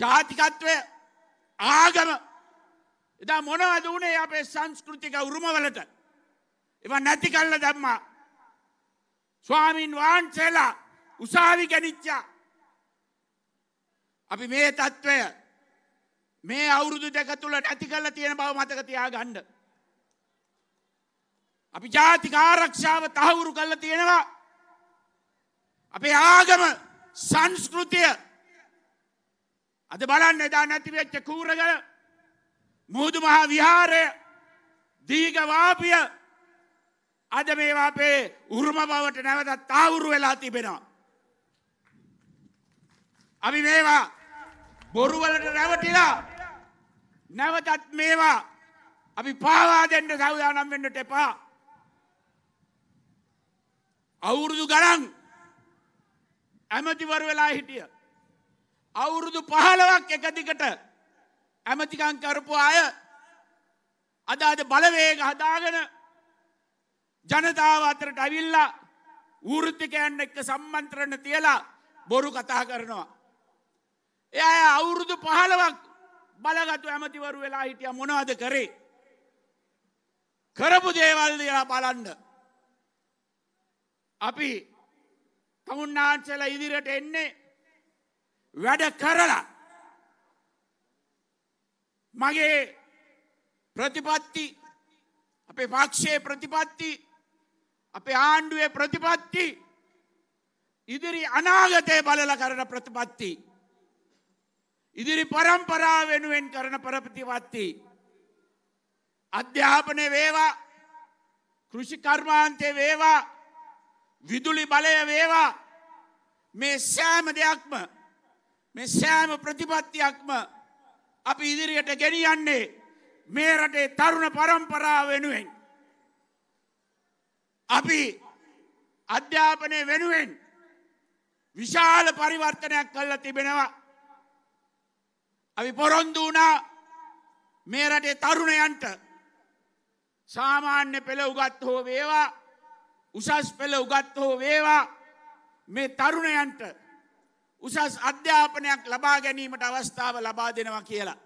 ජාතිකත්වය ආගම එදා මොනවද වනේ අපේ සංස්කෘතික උරුමවලට එව නැති කල්ල දැම්මා ස්වාමීන් වහන්සේලා උසාවි ගැනිච්චා අපි මේ තත්ත්වය මේ අවුරුදු දෙක තුළ නැති කල්ල තියෙන බව මතක තියා ගණ්ඩ අපි ජාතික ආරක්ෂාව තහවුරු කල්ල තියෙනවා අපේ ආගම සංස්කෘතිය අද බලන්න එදා නැති වෙච්ච කූරගල මුහුදු මහා විහාරය දීග වාපිය අද මේවා අපේ උරුම බවට නැවතත් තාවුරු වෙලා තිබෙනවා. අපි මේවා බොරුවලට රැවටිලා නැවතත් මේවා අපි පාවා දෙන්න සවදානම් වෙන්නට එපා. අවුරුදු ගණන් ඇමතිවරු වෙලා හිටිය. අවුරුදු පහලවක් එකදිකට ඇමතිකං කරපු අය අදාද බලවේග හදාගෙන ජනතාව අතරට ඇවිල්ලා ඌෘතිකයන්න එක්ක සම්මන්ත්‍රණ තියලා බොරු කතා කරනවා. එය අවුරුදු පහලවක් බලගතු ඇමතිවරු වෙලා හිටිය මොනවද කරේ. කරපු දේවල් දලා බලන්න. අපි තමුන්නාන්සල ඉදිරට එන්නේ වැඩ කරලා මගේ ප්‍රතිපත්ති අපේ පක්ෂයේ ප්‍රතිපත්ති අපේ ආණ්ඩුවේ ප්‍රතිපත්ති ඉදිරි අනාගතය බලල කරන ප්‍රතිපත්ති ඉදිරි පරම්පරා වෙනුවෙන් කරන ප්‍රපතිවත්ති අධ්‍යාපනය වේවා කෘෂිකර්මාන්තය වේවා විදුලි බලය වේවා මේ සෑම දෙයක්ම මේ සෑම ප්‍රතිපත්තියක්ම අපි ඉදිරියට ගෙනියන්නේ මේ රටේ තරුණ පරම්පරාව වෙනුවෙන්. අපි අධ්‍යාපනය වෙනුවෙන් විශාල පරිවර්තනයක් කල්ල තිබෙනවා. අපි පොරොන්දු වුණා මේ රටේ තරුණයන්ට සාමාන්‍ය පෙළ උගත් හෝ වේවා උසස් පෙළ උගත් හෝ වේවා මේ තරුණයන්ට උසස් අධ්‍යාපනයක් ලබා ගැනීමට අවස්ථාව ලබා දෙනවා කියලා.